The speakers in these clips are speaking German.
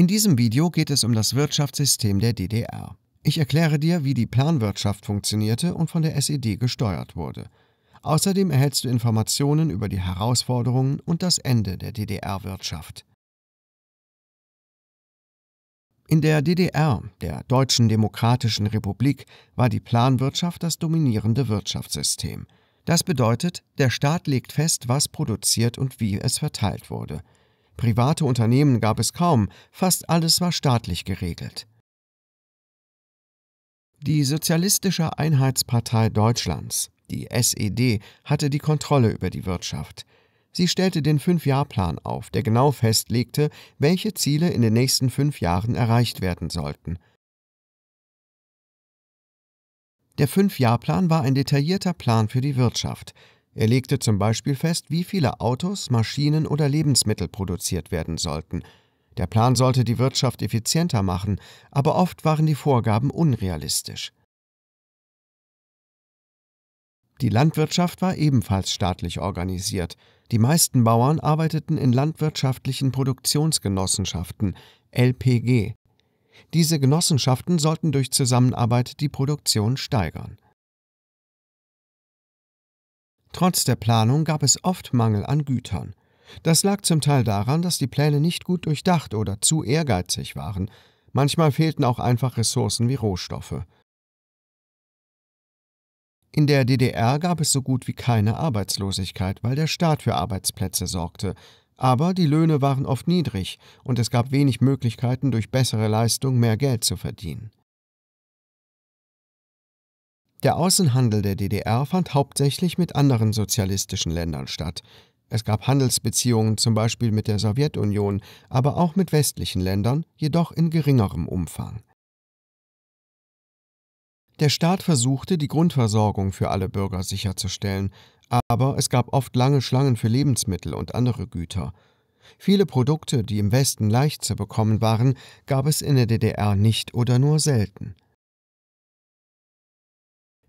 In diesem Video geht es um das Wirtschaftssystem der DDR. Ich erkläre dir, wie die Planwirtschaft funktionierte und von der SED gesteuert wurde. Außerdem erhältst du Informationen über die Herausforderungen und das Ende der DDR-Wirtschaft. In der DDR, der Deutschen Demokratischen Republik, war die Planwirtschaft das dominierende Wirtschaftssystem. Das bedeutet, der Staat legt fest, was produziert und wie es verteilt wurde – Private Unternehmen gab es kaum, fast alles war staatlich geregelt. Die Sozialistische Einheitspartei Deutschlands, die SED, hatte die Kontrolle über die Wirtschaft. Sie stellte den Fünfjahrplan auf, der genau festlegte, welche Ziele in den nächsten fünf Jahren erreicht werden sollten. Der Fünfjahrplan war ein detaillierter Plan für die Wirtschaft. Er legte zum Beispiel fest, wie viele Autos, Maschinen oder Lebensmittel produziert werden sollten. Der Plan sollte die Wirtschaft effizienter machen, aber oft waren die Vorgaben unrealistisch. Die Landwirtschaft war ebenfalls staatlich organisiert. Die meisten Bauern arbeiteten in landwirtschaftlichen Produktionsgenossenschaften, LPG. Diese Genossenschaften sollten durch Zusammenarbeit die Produktion steigern. Trotz der Planung gab es oft Mangel an Gütern. Das lag zum Teil daran, dass die Pläne nicht gut durchdacht oder zu ehrgeizig waren. Manchmal fehlten auch einfach Ressourcen wie Rohstoffe. In der DDR gab es so gut wie keine Arbeitslosigkeit, weil der Staat für Arbeitsplätze sorgte. Aber die Löhne waren oft niedrig und es gab wenig Möglichkeiten, durch bessere Leistung mehr Geld zu verdienen. Der Außenhandel der DDR fand hauptsächlich mit anderen sozialistischen Ländern statt. Es gab Handelsbeziehungen zum Beispiel mit der Sowjetunion, aber auch mit westlichen Ländern, jedoch in geringerem Umfang. Der Staat versuchte, die Grundversorgung für alle Bürger sicherzustellen, aber es gab oft lange Schlangen für Lebensmittel und andere Güter. Viele Produkte, die im Westen leicht zu bekommen waren, gab es in der DDR nicht oder nur selten.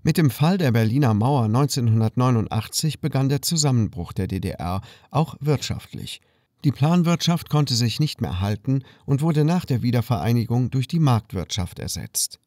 Mit dem Fall der Berliner Mauer 1989 begann der Zusammenbruch der DDR, auch wirtschaftlich. Die Planwirtschaft konnte sich nicht mehr halten und wurde nach der Wiedervereinigung durch die Marktwirtschaft ersetzt